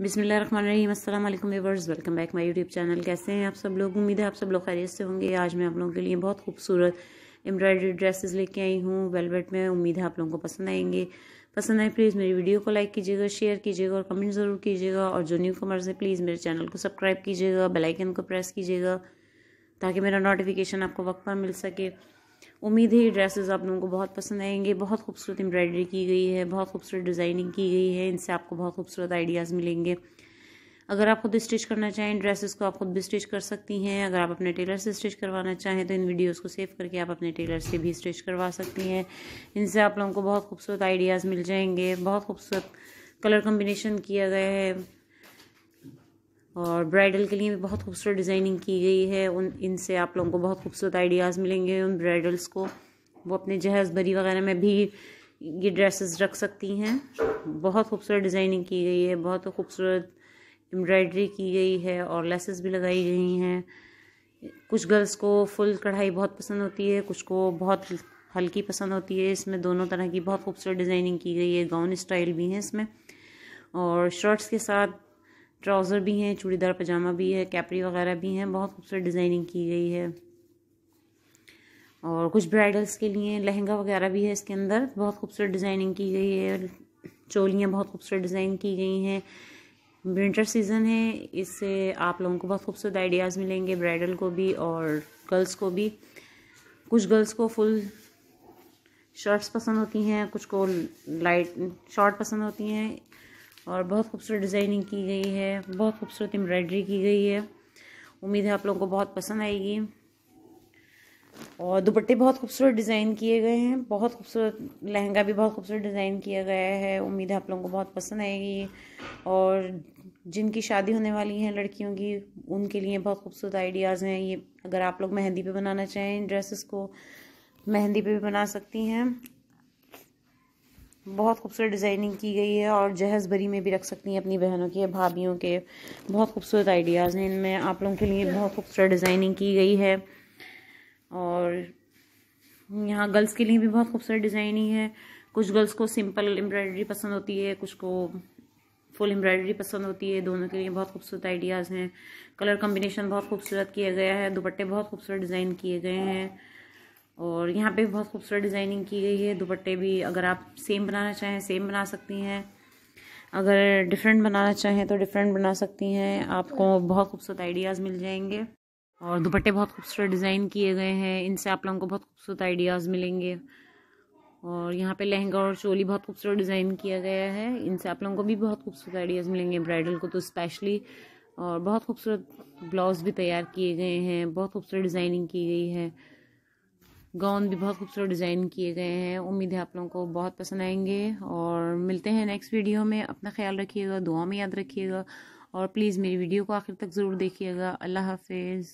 बिसमीम्स viewers welcome back my YouTube channel कैसे हैं आप सब लोग उम्मीद है आप सब लोग खैरियत से होंगे आज मैं आप लोगों के लिए बहुत खूबसूरत एम्ब्रॉयडरी ड्रेसेस लेके आई हूँ वेलवेट में उम्मीद है आप लोगों को पसंद आएंगे पसंद आए प्लीज़ मेरी वीडियो को लाइक कीजिएगा शेयर कीजिएगा और कमेंट ज़रूर कीजिएगा और जो न्यू कमर्स है प्लीज़ मेरे चैनल को सब्सक्राइब कीजिएगा बेलाइकन को प्रेस कीजिएगा ताकि मेरा नोटिफिकेशन आपको वक्त पर मिल सके उम्मीद है ये ड्रेसेस आप लोगों को बहुत पसंद आएंगे बहुत खूबसूरत एम्ब्रॉयडरी की गई है बहुत खूबसूरत डिज़ाइनिंग की गई है इनसे आपको बहुत खूबसूरत आइडियाज़ मिलेंगे अगर आप खुद स्टिच करना चाहें ड्रेसेस को आप खुद भी स्टिच कर सकती हैं अगर आप अपने टेलर से स्टिच करवाना चाहें तो इन वीडियोस को सेव करके आप अपने टेलर से भी स्टिच करवा सकती हैं इनसे आप लोगों को बहुत खूबसूरत आइडियाज़ मिल जाएंगे बहुत खूबसूरत कलर कम्बिनेशन किया गया है और ब्राइडल के लिए भी बहुत खूबसूरत डिज़ाइनिंग की गई है उन इनसे आप लोगों को बहुत खूबसूरत आइडियाज़ मिलेंगे उन ब्राइडल्स को वो अपने जहेज भरी वगैरह में भी ये ड्रेसेस रख सकती हैं बहुत खूबसूरत डिज़ाइनिंग की गई है बहुत खूबसूरत एम्ब्रॉयडरी की गई है और लेसेस भी लगाई गई हैं कुछ गर्ल्स को फुल कढ़ाई बहुत पसंद होती है कुछ को बहुत हल्की पसंद होती है इसमें दोनों तरह की बहुत खूबसूरत डिज़ाइनिंग की गई है गाउन स्टाइल भी है इसमें और शर्ट्स के साथ ट्राउज़र भी हैं चूड़ीदार पजामा भी है कैपरी वगैरह भी हैं बहुत खूबसूरत डिज़ाइनिंग की गई है और कुछ ब्राइडल्स के लिए लहंगा वगैरह भी है इसके अंदर बहुत खूबसूरत डिज़ाइनिंग की गई है चोलियाँ बहुत खूबसूरत डिज़ाइन की गई हैं विंटर सीज़न है इससे आप लोगों को बहुत खूबसूरत आइडियाज़ मिलेंगे ब्राइडल को भी और गर्ल्स को भी कुछ गर्ल्स को फुल शर्ट्स पसंद होती हैं कुछ को लाइट शॉर्ट पसंद होती हैं और बहुत खूबसूरत डिज़ाइनिंग की गई है बहुत खूबसूरत एम्ब्रॉयडरी की गई है उम्मीद है आप लोगों को बहुत पसंद आएगी और दुपट्टे बहुत खूबसूरत डिज़ाइन किए गए हैं बहुत खूबसूरत लहंगा भी बहुत खूबसूरत डिज़ाइन किया गया है उम्मीद है आप लोगों को बहुत पसंद आएगी और जिनकी शादी होने वाली है लड़कियों की उनके लिए बहुत खूबसूरत आइडियाज़ हैं ये अगर आप लोग मेहंदी पे बनाना चाहें ड्रेसेस को मेहंदी पे भी बना सकती हैं बहुत खूबसूरत डिज़ाइनिंग की गई है और जहेज़ भरी में भी रख सकती हैं अपनी बहनों के भाभीियों के बहुत खूबसूरत आइडियाज़ हैं इनमें आप लोगों के लिए बहुत खूबसूरत डिज़ाइनिंग की गई है और यहाँ गर्ल्स के लिए भी बहुत खूबसूरत डिज़ाइनिंग है कुछ गर्ल्स को सिंपल एम्ब्रॉयडरी पसंद होती है कुछ को फुल एम्ब्रॉयडरी पसंद होती है दोनों के लिए बहुत खूबसूरत आइडियाज़ हैं कलर कम्बिनेशन बहुत खूबसूरत किया गया है दुपट्टे बहुत खूबसूरत डिज़ाइन किए गए हैं और यहाँ पे बहुत खूबसूरत डिज़ाइनिंग की गई है दुपट्टे भी अगर आप सेम बनाना चाहें सेम बना सकती हैं अगर डिफरेंट बनाना चाहें तो डिफरेंट बना सकती हैं आपको बहुत खूबसूरत आइडियाज़ मिल जाएंगे और दुपट्टे बहुत खूबसूरत डिज़ाइन किए गए हैं इनसे आप लोगों को बहुत खूबसूरत आइडियाज़ मिलेंगे और यहाँ पे लहंगा और चोली बहुत खूबसूरत डिज़ाइन किया गया है इनसे आप लोगों को भी बहुत खूबसूरत आइडियाज़ मिलेंगे ब्राइडल को तो स्पेशली और बहुत खूबसूरत ब्लाउज़ भी तैयार किए गए हैं बहुत खूबसूरत डिज़ाइनिंग की गई है गाउन भी बहुत खूबसूरत डिज़ाइन किए गए हैं उम्मीद है आप लोगों को बहुत पसंद आएंगे और मिलते हैं नेक्स्ट वीडियो में अपना ख्याल रखिएगा दुआ में याद रखिएगा और प्लीज़ मेरी वीडियो को आखिर तक ज़रूर देखिएगा अल्लाह हाफिज़